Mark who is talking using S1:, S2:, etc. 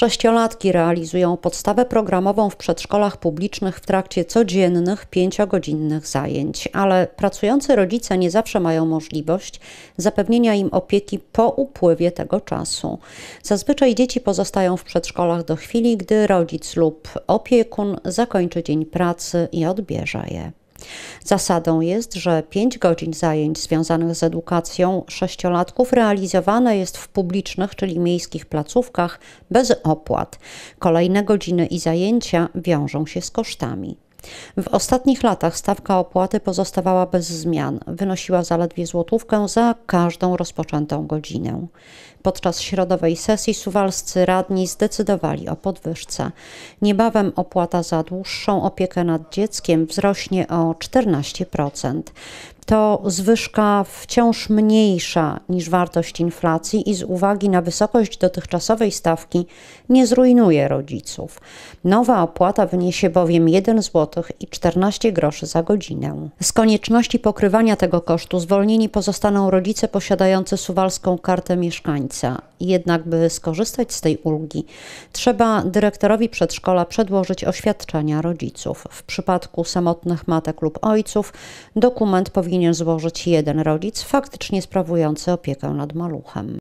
S1: Sześciolatki realizują podstawę programową w przedszkolach publicznych w trakcie codziennych, pięciogodzinnych zajęć, ale pracujący rodzice nie zawsze mają możliwość zapewnienia im opieki po upływie tego czasu. Zazwyczaj dzieci pozostają w przedszkolach do chwili, gdy rodzic lub opiekun zakończy dzień pracy i odbierze je. Zasadą jest, że 5 godzin zajęć związanych z edukacją sześciolatków realizowane jest w publicznych, czyli miejskich placówkach bez opłat. Kolejne godziny i zajęcia wiążą się z kosztami. W ostatnich latach stawka opłaty pozostawała bez zmian, wynosiła zaledwie złotówkę za każdą rozpoczętą godzinę. Podczas środowej sesji suwalscy radni zdecydowali o podwyżce. Niebawem opłata za dłuższą opiekę nad dzieckiem wzrośnie o 14%. To zwyżka wciąż mniejsza niż wartość inflacji i z uwagi na wysokość dotychczasowej stawki nie zrujnuje rodziców. Nowa opłata wyniesie bowiem 1 zł i 14 groszy za godzinę. Z konieczności pokrywania tego kosztu zwolnieni pozostaną rodzice posiadający suwalską kartę mieszkańców końca jednak by skorzystać z tej ulgi, trzeba dyrektorowi przedszkola przedłożyć oświadczenia rodziców. W przypadku samotnych matek lub ojców dokument powinien złożyć jeden rodzic faktycznie sprawujący opiekę nad maluchem.